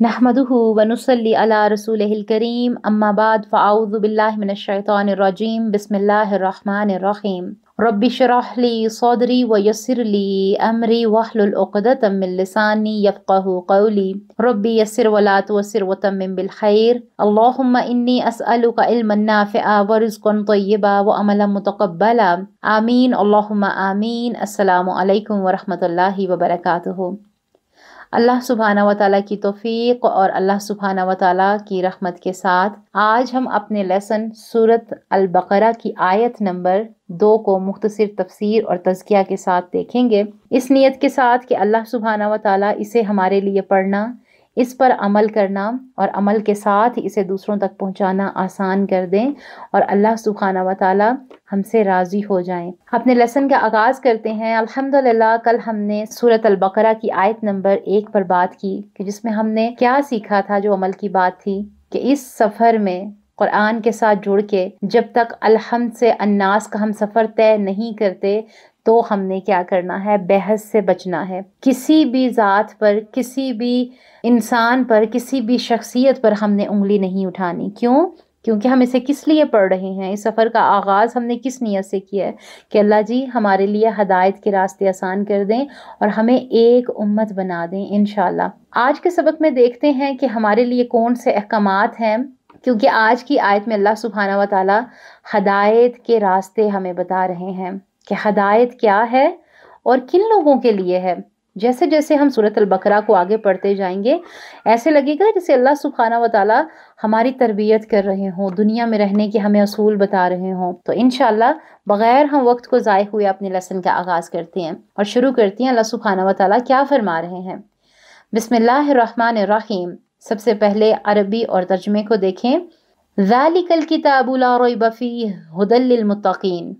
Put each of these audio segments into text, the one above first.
نحمده ونصلي على رسوله الكريم أما بعد فأعوذ بالله من الشيطان الرجيم بسم الله الرحمن الرحيم ربي شرح لي صدري ويسر لي أمري واحلل عقدة من لساني يفقه قولي ربي يسر ولا توسر وتمم بالخير اللهم إني أسألك علما نافعا ورزقا طيبا وأملا متقبلا آمين اللهم آمين السلام عليكم ورحمة الله وبركاته अल्लाह सुबहाना व ताली की तोफ़ी और अल्लाह सुबहाना व ताली की रहमत के साथ आज हम अपने लेसन सूरत अलबकरा की आयत नंबर दो को मुख्तर तफसीर और तजकिया के साथ देखेंगे इस नीयत के साथ कि अल्लाह सुबहाना व ताली इसे हमारे लिए पढ़ना इस पर अमल करना और अमल के साथ इसे दूसरों तक पहुंचाना आसान कर दें और अल्लाह सुखाना व ताली हमसे राज़ी हो जाएं अपने लेसन का आगाज़ करते हैं अल्हम्दुलिल्लाह कल हमने सूरत अलबकरा की आयत नंबर एक पर बात की कि जिसमें हमने क्या सीखा था जो अमल की बात थी कि इस सफ़र में कुरान के साथ जुड़ के जब तक अलहमद से अन्नास का हम सफ़र तय नहीं करते तो हमने क्या करना है बहस से बचना है किसी भी ज़ात पर किसी भी इंसान पर किसी भी शख्सियत पर हमने उंगली नहीं उठानी क्यों क्योंकि हम इसे किस लिए पढ़ रहे हैं इस सफ़र का आगाज़ हमने किस नीयत से किया है कि अल्लाह जी हमारे लिए हदायत के रास्ते आसान कर दें और हमें एक उम्मत बना दें इन आज के सबक में देखते हैं कि हमारे लिए कौन से अहकाम हैं क्योंकि आज की आयत में अल्लाह सुबहाना वाली हदायत के रास्ते हमें बता रहे हैं कि हदायत क्या है और किन लोगों के लिए है जैसे जैसे हम सूरत अलबकरा को आगे पढ़ते जाएंगे ऐसे लगेगा जैसे अल्लाह सुबहाना व ताली हमारी तरबियत कर रहे हों दुनिया में रहने के हमें असूल बता रहे हों तो इन बग़ैर हम वक्त को ज़ाय हुए अपने लेसन का आगाज़ करते हैं और शुरू करती हैं अल्लाह सुखाना व ताली क्या फ़रमा रहे हैं बिसमीम सबसे पहले अरबी और तर्जमे को देखें वैलिकल किताबुल बफ़ी हदलमतिन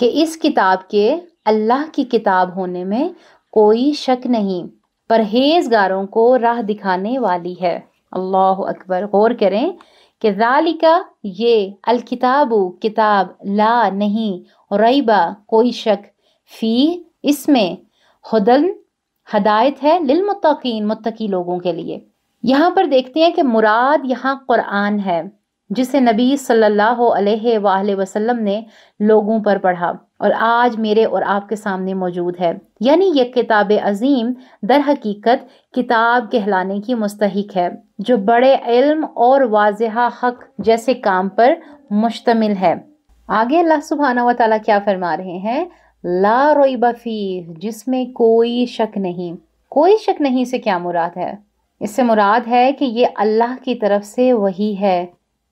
कि इस किताब के अल्लाह की किताब होने में कोई शक नहीं परहेजगारों को राह दिखाने वाली है अल्लाह अकबर गौर करें कि जालिका ये अल किताब ला नहीं रईबा कोई शक फ़ी इसमें हदल हदायत है लिलमतकीन मुतकी लोगों के लिए यहाँ पर देखते हैं कि मुराद यहाँ क़ुरान है जिसे नबी सल्लल्लाहु अलैहि वसल्लम ने लोगों पर पढ़ा और आज मेरे और आपके सामने मौजूद है यानी यह किताब अजीम दर हकीकत किताब कहलाने की मुस्तक है जो बड़े इल्म और वाज हक जैसे काम पर मुश्तमिल है आगे अल्लाह सुबहाना वाली क्या फरमा रहे हैं ला बफी जिसमें कोई शक नहीं कोई शक नहीं से क्या मुराद है इससे मुराद है कि ये अल्लाह की तरफ से वही है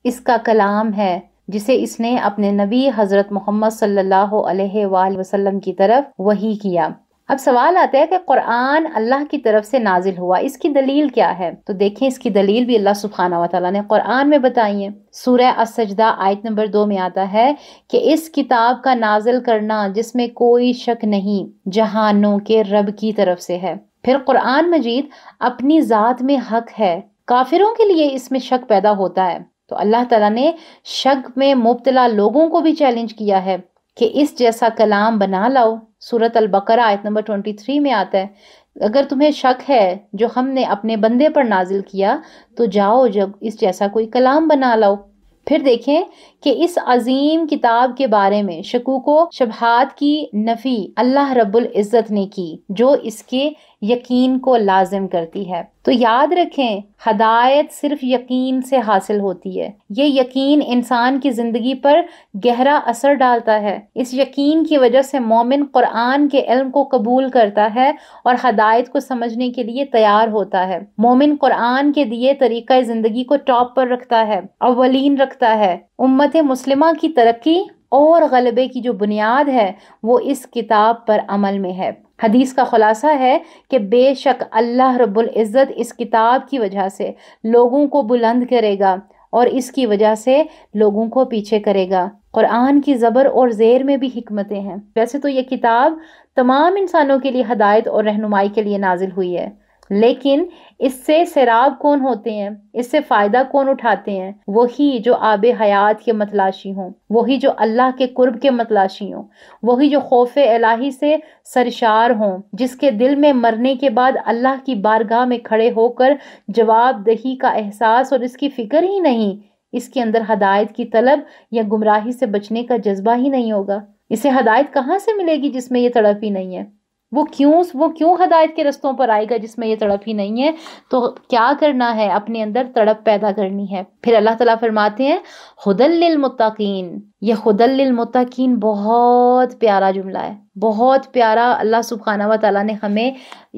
इसका कलाम है जिसे इसने अपने नबी हज़रत मोहम्मद सल्लल्लाहु वसल्लम की तरफ वही किया अब सवाल आता है कि कुरान अल्लाह की तरफ से नाजिल हुआ इसकी दलील क्या है तो देखें इसकी दलील भी अल्लाह सुबहाना तला ने कुरान में बताई है सूर्य असजदा आयत नंबर दो में आता है कि इस किताब का नाजिल करना जिसमें कोई शक नहीं जहानों के रब की तरफ से है फिर कुरान मजीद अपनी ज़ात में हक है काफिरों के लिए इसमें शक पैदा होता है तो अल्लाह ताला ने शक में मुबतला लोगों को भी चैलेंज किया है कि इस जैसा कलाम बना लाओ सूरत अलबकर आयत नंबर ट्वेंटी थ्री में आता है अगर तुम्हें शक है जो हमने अपने बंदे पर नाजिल किया तो जाओ जब इस जैसा कोई कलाम बना लाओ फिर देखें कि इस अजीम किताब के बारे में शकूको शबहात की नफ़ी अल्लाह रब्बुल इज़्ज़त ने की जो इसके यकीन को लाजिम करती है तो याद रखें हदायत सिर्फ यकीन से हासिल होती है ये यकीन इंसान की ज़िंदगी पर गहरा असर डालता है इस यकीन की वजह से मोमिन कुरान के इल्म को कबूल करता है और हदायत को समझने के लिए तैयार होता है मोमिन कुरान के दिए तरीका ज़िंदगी को टॉप पर रखता है अवलिन रखता है उम्मत उम्मत मुस्लिमा की तरक्की और गलबे की जो बुनियाद है वो इस किताब पर अमल में है हदीस का ख़ुलासा है कि बेशक अल्लाह रब्बुल इज़्ज़त इस किताब की वजह से लोगों को बुलंद करेगा और इसकी वजह से लोगों को पीछे करेगा क़ुरान की ज़बर और ज़ेर में भी हमतें हैं वैसे तो ये किताब तमाम इंसानों के लिए हदायत और रहनुमाई के लिए नाजिल हुई है लेकिन इससे सैराब कौन होते हैं इससे फ़ायदा कौन उठाते हैं वही जो आब हयात के मतलाशी हों वही जो अल्लाह के कुर्ब के मतलाशी हों वही जो खौफ अलाही से सरशार हों जिसके दिल में मरने के बाद अल्लाह की बारगाह में खड़े होकर जवाबदही का एहसास और इसकी फ़िक्र ही नहीं इसके अंदर हदायत की तलब या गुमराही से बचने का जज्बा ही नहीं होगा इसे हदायत कहाँ से मिलेगी जिसमें यह तड़प ही नहीं है वो क्यों वो क्यों हदायत के रस्तों पर आएगा जिसमें ये तड़प ही नहीं है तो क्या करना है अपने अंदर तड़प पैदा करनी है फिर अल्लाह ताला फरमाते हैं खुदल मुताकीन ये खुदल मुताकीन बहुत प्यारा जुमला है बहुत प्यारा अल्लाह सुबहाना व ताला ने हमें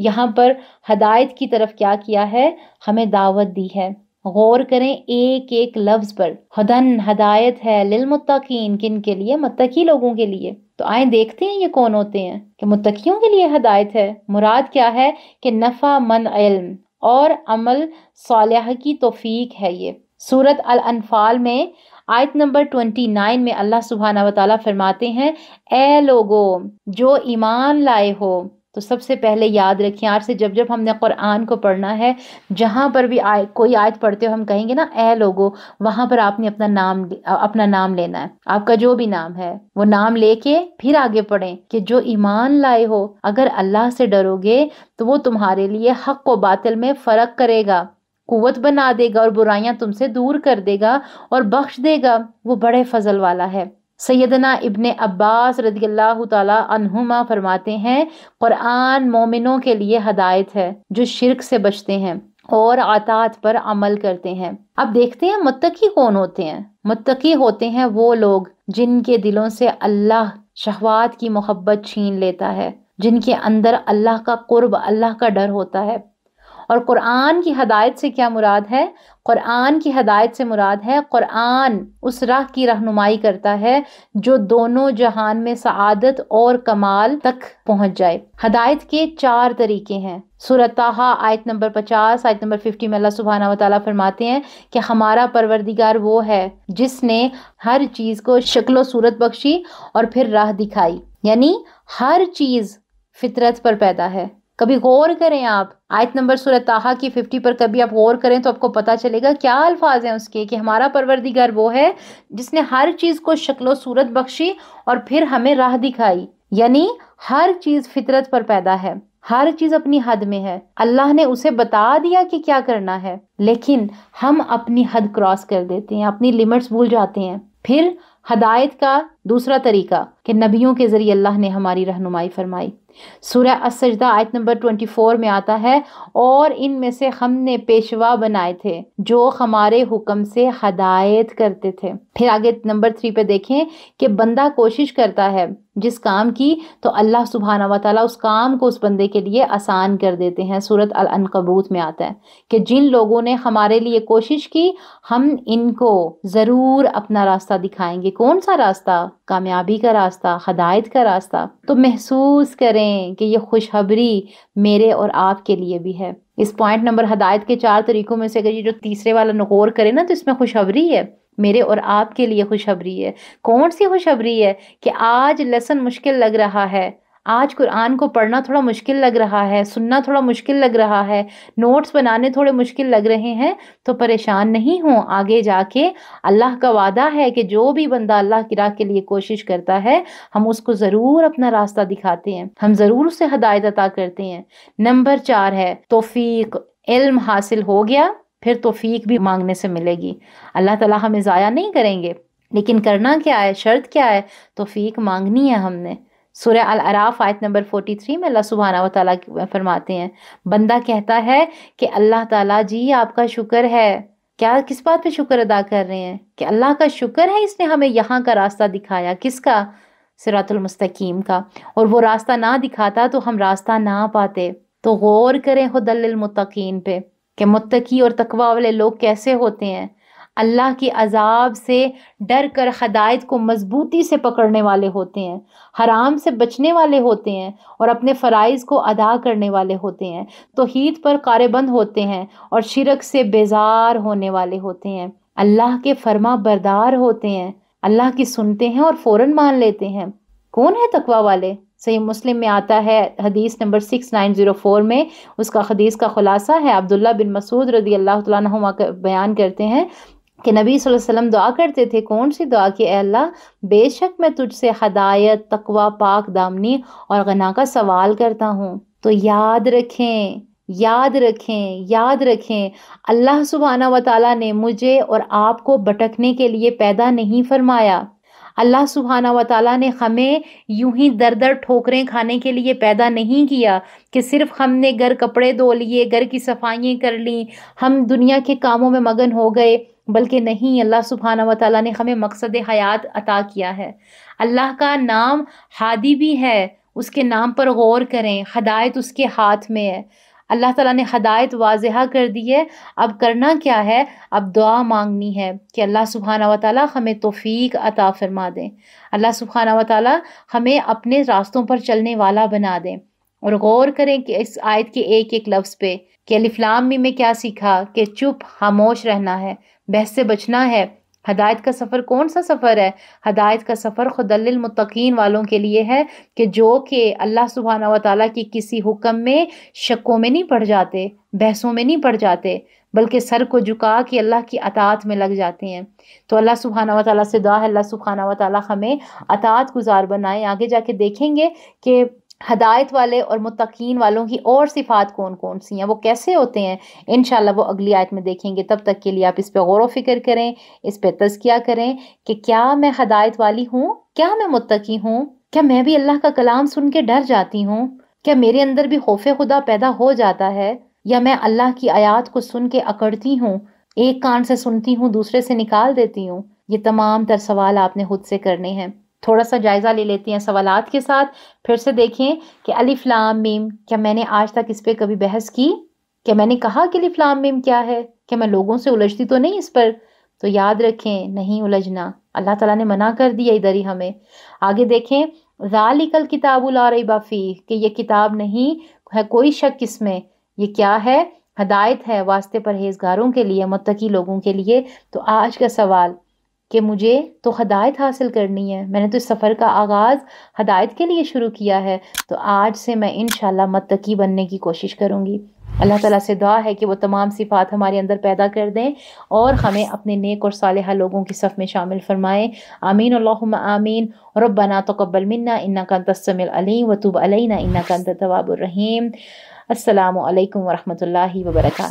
यहाँ पर हदायत की तरफ क्या किया है हमें दावत दी है गौर करें एक एक लफ्ज पर हदन हदायत है लिल मुत्तकीन किन के लिए मुत्तकी लोगों के लिए तो आए देखते हैं ये कौन होते हैं कि मुत्तकियों के लिए हदायत है मुराद क्या है कि नफ़ा मन इल्म और अमल सालह की तोफ़ीक है ये सूरत अल अनफाल में आयत नंबर ट्वेंटी नाइन में अल्लाह सुबहाना वाली फरमाते हैं ए लोगो जो ईमान लाए हो तो सबसे पहले याद रखें आज से जब जब हमने क़ुरान को पढ़ना है जहाँ पर भी आय कोई आयत पढ़ते हो हम कहेंगे ना ए लोगो वहाँ पर आपने अपना नाम अपना नाम लेना है आपका जो भी नाम है वो नाम लेके फिर आगे पढ़ें कि जो ईमान लाए हो अगर अल्लाह से डरोगे तो वो तुम्हारे लिए हक व बातिल में फ़र्क करेगा कुवत बना देगा और बुराइयाँ तुमसे दूर कर देगा और बख्श देगा वो बड़े फजल वाला है सैदना इबन अब्बास अल्लाह तुमा फरमाते हैं क़ुरान मोमिनों के लिए हदायत है जो शिरक से बचते हैं और आतात पर अमल करते हैं अब देखते हैं मुतकी कौन होते हैं मुतकी होते हैं वो लोग जिनके दिलों से अल्लाह शहवात की मोहब्बत छीन लेता है जिनके अंदर अल्लाह का कुर्ब अल्लाह का डर होता है और क़ुरान की हदायत से क्या मुराद है क़ुरान की हदायत से मुराद है क़ुरान उस राह की रहनुमाई करता है जो दोनों जहान में सआदत और कमाल तक पहुंच जाए हदायत के चार तरीके हैं सूरत आयत नंबर पचास आयत नंबर फिफ्टी में अल्लाह सुबहाना वाली फरमाते हैं कि हमारा परवरदिगार वो है जिसने हर चीज़ को शक्लो सूरत बख्शी और फिर राह दिखाई यानी हर चीज़ फितरत पर पैदा है कभी गौर करें आप आयत नंबर सूरताहा की फिफ्टी पर कभी आप गौर करें तो आपको पता चलेगा क्या अल्फाज हैं उसके कि हमारा परवरदिगार वो है जिसने हर चीज़ को शक्लो सूरत बख्शी और फिर हमें राह दिखाई यानी हर चीज़ फितरत पर पैदा है हर चीज़ अपनी हद में है अल्लाह ने उसे बता दिया कि क्या करना है लेकिन हम अपनी हद क्रॉस कर देते हैं अपनी लिमिट्स भूल जाते हैं फिर हदायत का दूसरा तरीका कि नबियों के ज़रिए अल्लाह ने हमारी रहनुमाई फरमाई सूर्य असजदा आयत नंबर फोर में आता है और इनमें से हमने पेशवा बनाए थे जो हमारे हुक्म से हदायत करते थे फिर आगे नंबर थ्री पे देखें कि बंदा कोशिश करता है जिस काम की तो अल्लाह सुबहाना व उस काम को उस बंदे के लिए आसान कर देते हैं सूरत अल अनकबूत में आता है कि जिन लोगों ने हमारे लिए कोशिश की हम इनको ज़रूर अपना रास्ता दिखाएंगे कौन सा रास्ता कामयाबी का रास्ता हदायत का रास्ता तो महसूस करें कि यह खुशखबरी मेरे और आपके लिए भी है इस पॉइंट नंबर हदायत के चार तरीक़ों में से अगर ये जो तीसरे वाला नगौर करें ना तो इसमें खुशखबरी है मेरे और आपके लिए खुशखबरी है कौन सी खुशखबरी है कि आज लेसन मुश्किल लग रहा है आज कुरान को पढ़ना थोड़ा मुश्किल लग रहा है सुनना थोड़ा मुश्किल लग रहा है नोट्स बनाने थोड़े मुश्किल लग रहे हैं तो परेशान नहीं हों आगे जाके अल्लाह का वादा है कि जो भी बंदा अल्लाह की राह के लिए कोशिश करता है हम उसको ज़रूर अपना रास्ता दिखाते हैं हम ज़रूर उसे हदायत अता करते हैं नंबर चार है तोफ़ी इल्म हासिल हो गया फिर तोफ़ी भी मांगने से मिलेगी अल्लाह ताला हमें ज़ाया नहीं करेंगे लेकिन करना क्या है शर्त क्या है तोफ़ी मांगनी है हमने सूर्य अल अराफ आयत नंबर 43 में अल्लाह सुबहाना व ताली फरमाते हैं बंदा कहता है कि अल्लाह ताला जी आपका शुक्र है क्या किस बात पे शुक्र अदा कर रहे हैं कि अल्लाह का शुक्र है इसने हमें यहाँ का रास्ता दिखाया किसका सिरातुलमस्तकीम का और वो रास्ता ना दिखाता तो हम रास्ता ना पाते तो गौर करें हदल पर पे कि मुत्तकी और तकवा वाले लोग कैसे होते हैं अल्लाह के अजाब से डर कर हदायत को मजबूती से पकड़ने वाले होते हैं हराम से बचने वाले होते हैं और अपने फ़राइज़ को अदा करने वाले होते हैं तो हीद पर कारबंद होते हैं और शिरक से बेजार होने वाले होते हैं अल्लाह के फर्मा बरदार होते हैं अल्लाह की सुनते हैं और फ़ौर मान लेते हैं कौन है तकवा वाले सही मुस्लिम में आता है हदीस number six nine zero four में उसका हदीस का ख़ुलासा है अब्दुल्ला बिन मसूद रदी अल्लाह बयान करते हैं कि नबी वसल्लम दुआ करते थे कौन सी दुआ कि अल्लाह बेशक मैं तुझसे हदायत तकवा पाक दामनी और गना का सवाल करता हूँ तो याद रखें याद रखें याद रखें अल्लाह सुबहाना वाली ने मुझे और आपको भटकने के लिए पैदा नहीं फरमाया अल्लाह सुबहाना व ताली ने हमें यूं ही दर दर ठोकरें खाने के लिए पैदा नहीं किया कि सिर्फ हमने घर कपड़े धो लिए घर की सफाइयाँ कर ली हम दुनिया के कामों में मगन हो गए बल्कि नहीं अल्लाह सुबहाना व ताली ने हमें मकसद हयात अता किया है अल्लाह का नाम हादी भी है उसके नाम पर गौर करें हदायत उसके हाथ में है अल्लाह ताला ने हदायत वाजहा कर दी है अब करना क्या है अब दुआ मांगनी है कि अल्लाह सुबहाना व ताली हमें तोफ़ी अता फरमा दें अल्लाह सुबहाना व ताली हमें अपने रास्तों पर चलने वाला बना दें और गौर करें कि इस आयत के एक एक लफ्ज़ पे कि अलिफ्लाम में क्या सीखा कि चुप खामोश रहना है बहस से बचना है हदायत का सफ़र कौन सा सफ़र है हदायत का सफ़र खुदलमतकीन वालों के लिए है कि जो कि अल्लाह सुबहाना व की किसी हुक्म में शकों में नहीं पड़ जाते बहसों में नहीं पड़ जाते बल्कि सर को झुका के अल्लाह की अतात में लग जाते हैं तो अल्लाह सुबहाना व से दुआ है अल्लाह सुबहाना व हमें अतात गुजार बनाए आगे जाके देखेंगे कि हदायत वाले और मुतकीन वालों की और सिफात कौन कौन सी हैं वो कैसे होते हैं इन वो अगली आयत में देखेंगे तब तक के लिए आप इस पर गौर फ़िक्र करें इस पर तजकिया करें कि क्या मैं हदायत वाली हूँ क्या मैं मुतकी हूँ क्या मैं भी अल्लाह का कलाम सुन के डर जाती हूँ क्या मेरे अंदर भी खौफ खुदा पैदा हो जाता है या मैं अल्लाह की आयात को सुन के अकड़ती हूँ एक कान से सुनती हूँ दूसरे से निकाल देती हूँ ये तमाम तर सवाल आपने खुद से करने हैं थोड़ा सा जायज़ा ले लेती हैं सवालत के साथ फिर से देखें कि अलिफ्लाम मीम क्या मैंने आज तक इस पर कभी बहस की क्या मैंने कहा कि अलिफ्लाम मीम क्या है क्या मैं लोगों से उलझती तो नहीं इस पर तो याद रखें नहीं उलझना अल्लाह ताला ने मना कर दिया इधर ही हमें आगे देखें जालिकल रही बाफ़ी कि यह किताब नहीं है कोई शक इसमें यह क्या है हदायत है वास्ते परहेजगारों के लिए मतकी लोगों के लिए तो आज का सवाल कि मुझे तो हदायत हासिल करनी है मैंने तो इस सफ़र का आगाज़ हदायत के लिए शुरू किया है तो आज से मैं इन मतकी बनने की कोशिश करूँगी अल्लाह ताला से दुआ है कि वो तमाम सिफात हमारे अंदर पैदा कर दें और हमें अपने नेक और साल लोगों की सफ़ में शामिल फ़रमाएँ आमीन आमीन रबना कब्बल मन्ना इन्ना का तस्मिल अलीम वतुब अलैना इन्ना का तवाबुररहीम अल्लाम वरहमल वर्का